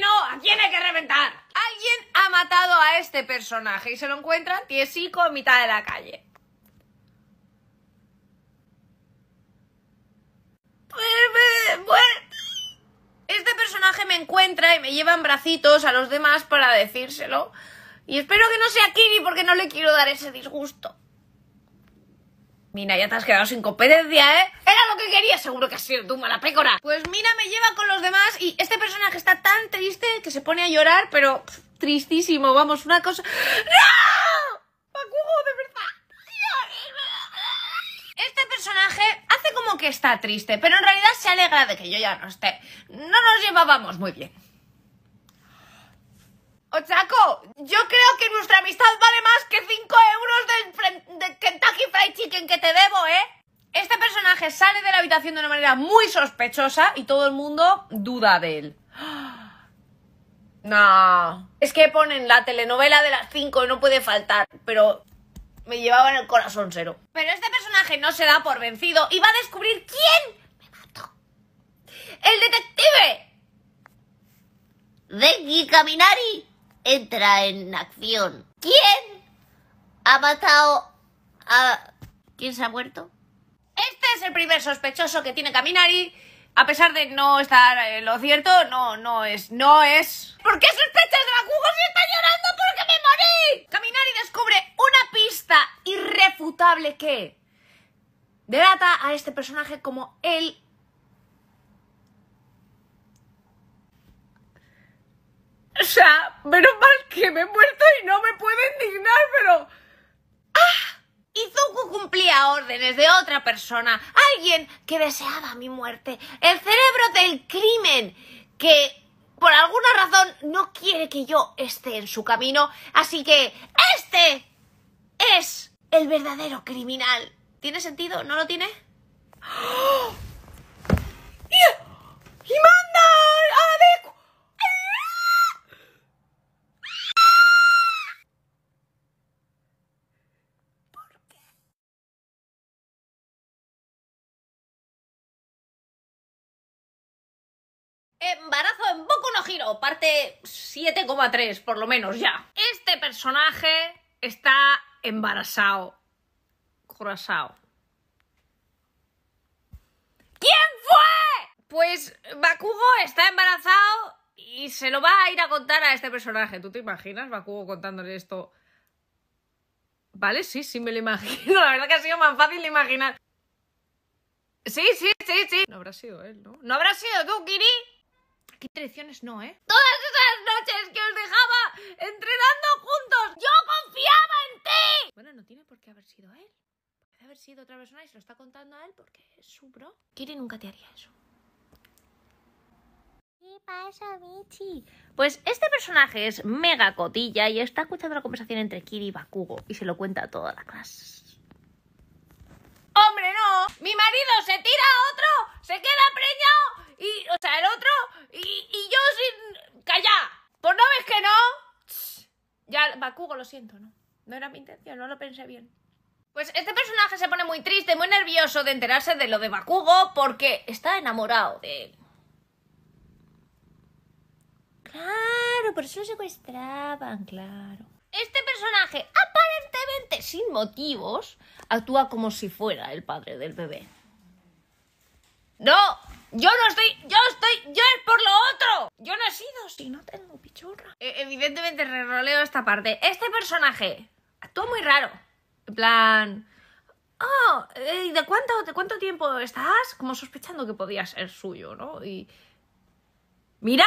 no, ¿a quién hay que reventar? Alguien ha matado a este personaje y se lo encuentra tiesico a mitad de la calle. Pues, pues, este personaje me encuentra y me lleva en bracitos a los demás para decírselo. Y espero que no sea Kiri porque no le quiero dar ese disgusto. Mina, ya te has quedado sin competencia, ¿eh? Era lo que quería, seguro que has sido tú, mala pécora. Pues Mina me lleva con los demás y este personaje está tan triste que se pone a llorar, pero tristísimo, vamos, una cosa... ¡No! ¡Bakugo, de verdad! Este personaje hace como que está triste, pero en realidad se alegra de que yo ya no esté. No nos llevábamos muy bien. Ochaco, yo creo que nuestra amistad vale más que 5 euros de Kentucky Fried Chicken que te debo, ¿eh? Este personaje sale de la habitación de una manera muy sospechosa y todo el mundo duda de él. No. Es que ponen la telenovela de las 5 y no puede faltar, pero me llevaban el corazón cero. Pero este personaje no se da por vencido y va a descubrir quién me mató. ¡El detective! ¡Deggy Caminari entra en acción. ¿Quién ha matado a... ¿Quién se ha muerto? Este es el primer sospechoso que tiene Caminari. A pesar de no estar en eh, lo cierto, no, no es, no es. ¿Por qué sospechas de la si está llorando porque me morí? Caminari descubre una pista irrefutable que Derata a este personaje como el O sea, menos mal que me he muerto y no me puedo indignar, pero... ¡Ah! Izuku cumplía órdenes de otra persona, alguien que deseaba mi muerte, el cerebro del crimen, que por alguna razón no quiere que yo esté en su camino, así que este es el verdadero criminal. ¿Tiene sentido? ¿No lo tiene? ¡Oh! ¡Y manda! Embarazo en Boku no Giro, parte 7,3 por lo menos ya. Este personaje está embarazado. Curazao. ¿Quién fue? Pues Bakugo está embarazado y se lo va a ir a contar a este personaje. ¿Tú te imaginas Bakugo contándole esto? Vale, sí, sí me lo imagino. La verdad que ha sido más fácil de imaginar. Sí, sí, sí, sí. No habrá sido él, ¿no? ¿No habrá sido tú, Kiri? ¿Qué traiciones no, ¿eh? Todas esas noches que os dejaba entrenando juntos, yo confiaba en ti. Bueno, no tiene por qué haber sido él. Puede haber sido otra persona y se lo está contando a él porque es su bro. Kiri nunca te haría eso. ¿Qué pasa, Michi? Pues este personaje es mega cotilla y está escuchando la conversación entre Kiri y Bakugo y se lo cuenta a toda la clase. ¡Hombre, no! ¡Mi marido se tira a otro! ¡Se queda preñado! o sea, el otro. Y, yo sin. ¡Calla! Pues no ves que no? Ya, Bakugo, lo siento, ¿no? No era mi intención, no lo pensé bien. Pues este personaje se pone muy triste, muy nervioso de enterarse de lo de Bakugo porque está enamorado de él. Claro, por eso lo secuestraban, claro. Este personaje, aparentemente sin motivos, actúa como si fuera el padre del bebé. ¡No! Yo no estoy, yo estoy, yo es por lo otro. Yo no he sido, si no tengo pichorra. E, evidentemente reroleo esta parte. Este personaje actúa muy raro. En plan, oh, eh, ¿y de cuánto, de cuánto tiempo estás? Como sospechando que podía ser suyo, ¿no? Y mira,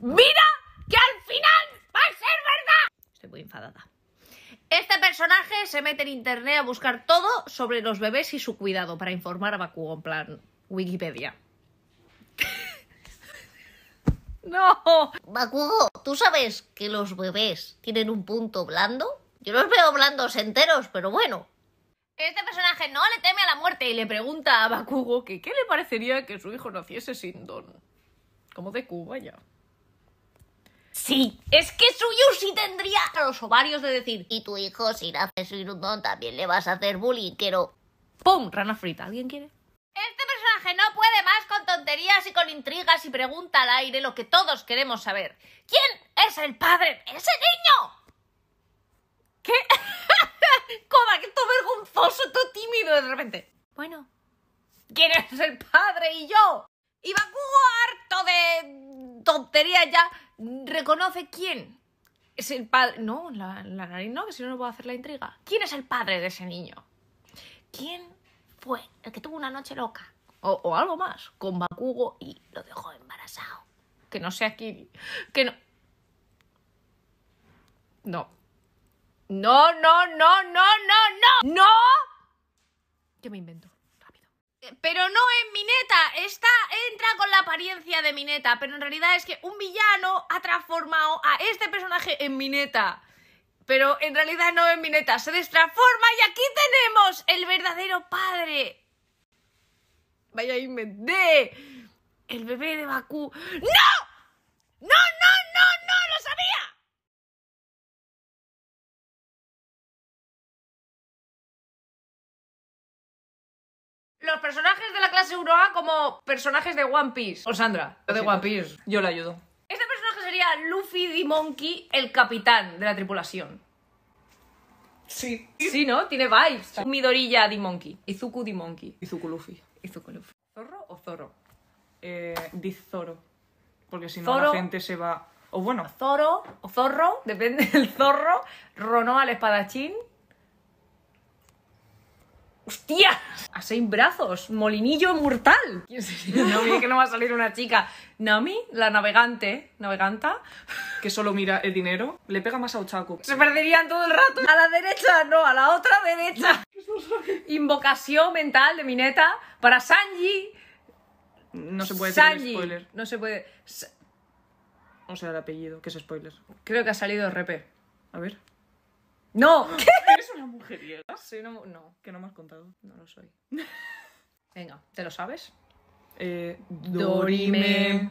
mira que al final va a ser verdad. Estoy muy enfadada. Este personaje se mete en internet a buscar todo sobre los bebés y su cuidado para informar a Bakugo en plan Wikipedia. no. Bakugo, ¿tú sabes que los bebés tienen un punto blando? Yo los veo blandos enteros, pero bueno. Este personaje no le teme a la muerte y le pregunta a Bakugo que qué le parecería que su hijo naciese sin don. Como de Cuba ya. Sí, es que sí tendría los ovarios de decir Y tu hijo si nace sin un don también le vas a hacer bullying, pero... ¡Pum! Rana frita, ¿alguien quiere? Este personaje no puede más tonterías y con intrigas y pregunta al aire lo que todos queremos saber. ¿Quién es el padre de ese niño? ¿Qué? ¿Cómo? que todo vergonzoso, todo tímido de repente. Bueno, ¿quién es el padre y yo? Y Bakugo, harto de tontería ya, reconoce quién es el padre. No, la, la nariz no, que si no, no puedo hacer la intriga. ¿Quién es el padre de ese niño? ¿Quién fue el que tuvo una noche loca? O, algo más, con Bakugo y lo dejó embarazado. Que no sea aquí Que no. No. No, no, no, no, no, no. ¡No! Yo me invento. Rápido. Eh, pero no en Mineta. Esta entra con la apariencia de Mineta. Pero en realidad es que un villano ha transformado a este personaje en Mineta pero en realidad no en Mineta, se destransforma y aquí tenemos el verdadero padre vaya inventé. el bebé de Bakú. ¡No! ¡No, no, no, no! ¡Lo sabía! Los personajes de la clase 1A como personajes de One Piece. O oh, Sandra, de One Piece. Yo le ayudo. Este personaje sería Luffy D. Monkey, el capitán de la tripulación. Sí. Sí, ¿no? Tiene vibes. Midorilla D. Monkey. Izuku D. Monkey. Izuku Luffy. ¿Zorro o Zorro? Eh, diz Zoro. Porque si no, la gente se va. O bueno, zorro o Zorro, depende del zorro, Ronó al espadachín ¡Hostia! A seis brazos, molinillo mortal. ¿Quién No, que no va a salir una chica. Nami, la navegante, naveganta, que solo mira el dinero, le pega más a Ochaku. Se perderían todo el rato. A la derecha, no, a la otra derecha. Invocación mental de Mineta para Sanji. No se puede decir Sanji. spoiler. No se puede. O sea, el apellido, que es spoiler. Creo que ha salido RP. A ver. ¡No! ¿Qué? una mujeriega? Sí, No, Que no me has contado. no lo soy. Venga, ¿te lo sabes? Eh, Dorime.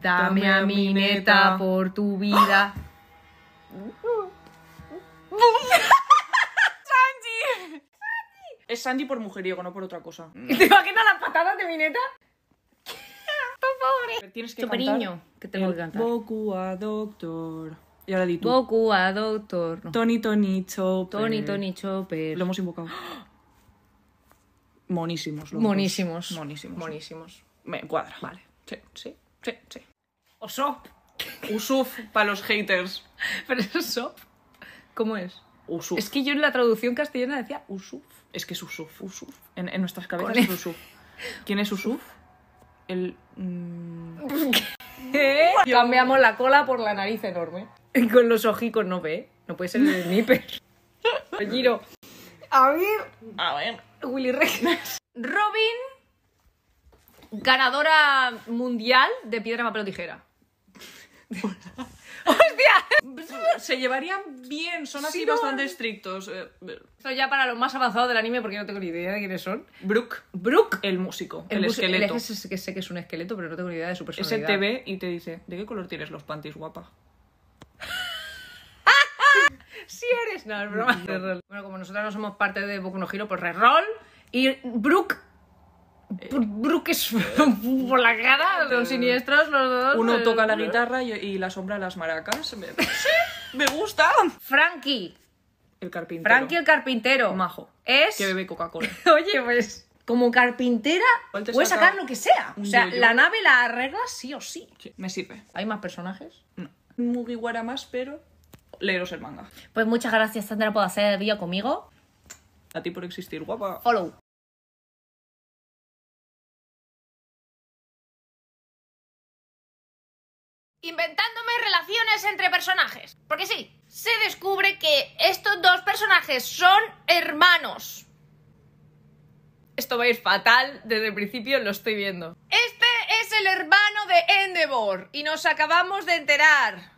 dame a mi neta por tu vida. Es Sandy por mujeriego, no por otra cosa. ¿Te imaginas las patadas de mi neta? Tienes que cantar. que tengo que cantar. Boku a doctor. Y ahora di tú. poco a Doctor. Tony Tony Chopper. Tony Tony Chopper. Lo hemos invocado. Monísimos. Monísimos. Monísimos. Monísimos. Me cuadra. Vale. Sí, sí, sí, sí. Osop. Usuf para los haters. Pero es Osop. ¿Cómo es? Usuf. Es que yo en la traducción castellana decía Usuf. Es que es Usuf. Usuf. En, nuestras cabezas es e. Usuf. ¿Quién es Usuf? El. Mm. ¿Qué? Cambiamos la cola por la nariz enorme. con los ojicos no ve. No puede ser el sniper. Giro. A ver. A ver. Willy Regner. Robin, ganadora mundial de piedra, papel o tijera. ¡Hostia! Se llevarían bien, son así bastante eh. estrictos. Eh, eh. Esto ya para lo más avanzado del anime, porque no tengo ni idea de quiénes son. Brooke. Brook, El músico, el, esqueleto. es que sé que es un esqueleto, pero no tengo ni idea de su personalidad. Ese te ve y te dice, ¿de qué color tienes los panties, guapa? si eres. No, es broma. Bueno, como nosotros no somos parte de Boku no Hero, pues Roll. Y Brooke. Eh. Brooke es por la cara, eh. los siniestros, los dos. Uno eh, toca la guitarra y, la sombra las maracas. Sí, me gusta. Frankie. El carpintero. Frankie el carpintero. Majo. Es. Que bebe Coca-Cola. Oye, pues como carpintera puedes sacar lo que sea. O sea, la nave la arreglas sí o sí. sí. Me sirve. ¿Hay más personajes? No. Mugiwara más, pero leeros el manga. Pues muchas gracias, Sandra, por hacer vídeo conmigo. A ti por existir, guapa. Follow. inventándome relaciones entre personajes. Porque sí, se descubre que estos dos personajes son hermanos. Esto va a ir fatal, desde el principio lo estoy viendo. Este es el hermano de Endeavor y nos acabamos de enterar.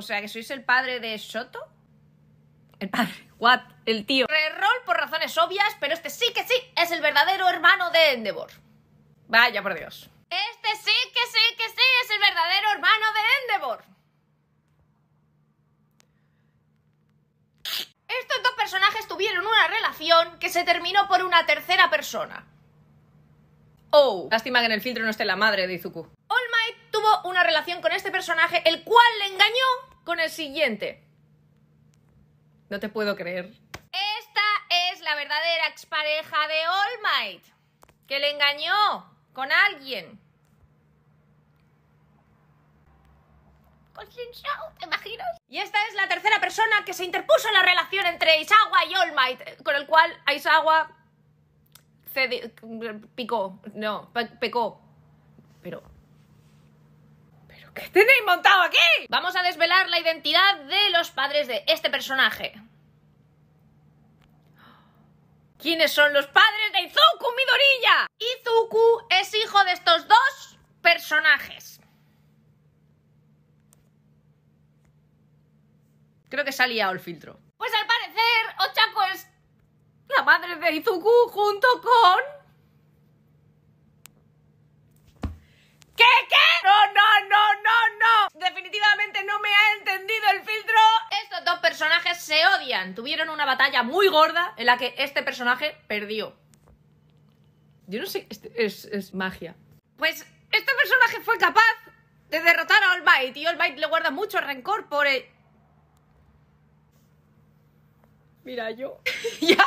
O sea, que sois el padre de Soto. El padre. What? El tío. Reroll por razones obvias, pero este sí que sí es el verdadero hermano de Endeavor. Vaya por Dios. Este sí que sí que sí es el verdadero hermano de Endeavor. Estos dos personajes tuvieron una relación que se terminó por una tercera persona. Oh, lástima que en el filtro no esté la madre de Izuku. All Might tuvo una relación con este personaje, el cual le engañó con el siguiente. No te puedo creer. Esta es la verdadera expareja de All Might, que le engañó con alguien. Con Shin-Shao, ¿te imaginas? Y esta es la tercera persona que se interpuso en la relación entre Isawa y All Might, con el cual Isawa cedió. picó, no, pecó. ¿Qué tenéis montado aquí? Vamos a desvelar la identidad de los padres de este personaje. ¿Quiénes son los padres de Izuku Midoriya? Izuku es hijo de estos dos personajes. Creo que se ha liado el filtro. Pues al parecer, Ochako es la madre de Izuku junto con ¿Qué? ¿Qué? No, no, no, no, no. Definitivamente no me ha entendido el filtro. Estos dos personajes se odian. Tuvieron una batalla muy gorda en la que este personaje perdió. Yo no sé, este es, magia. Pues este personaje fue capaz de derrotar a All Might y All Might le guarda mucho rencor por él Mira, yo. ya,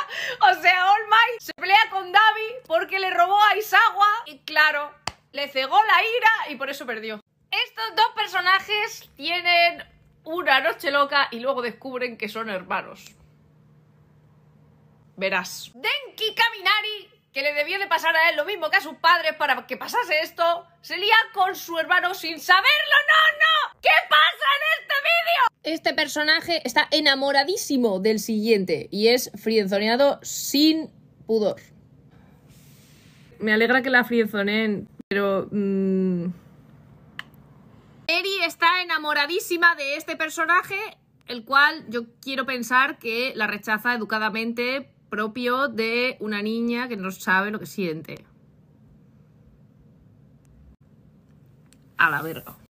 o sea, All Might se pelea con Davi porque le robó a Isawa y claro, le cegó la ira y por eso perdió. Estos dos personajes tienen una noche loca y luego descubren que son hermanos. Verás. Denki Kaminari, que le debió de pasar a él lo mismo que a sus padres para que pasase esto, se lía con su hermano sin saberlo. ¡No, no! ¿Qué pasa en este vídeo? Este personaje está enamoradísimo del siguiente y es frienzoneado sin pudor. Me alegra que la friezoneen. Pero... Mm, Eri está enamoradísima de este personaje, el cual yo quiero pensar que la rechaza educadamente propio de una niña que no sabe lo que siente. A la verga.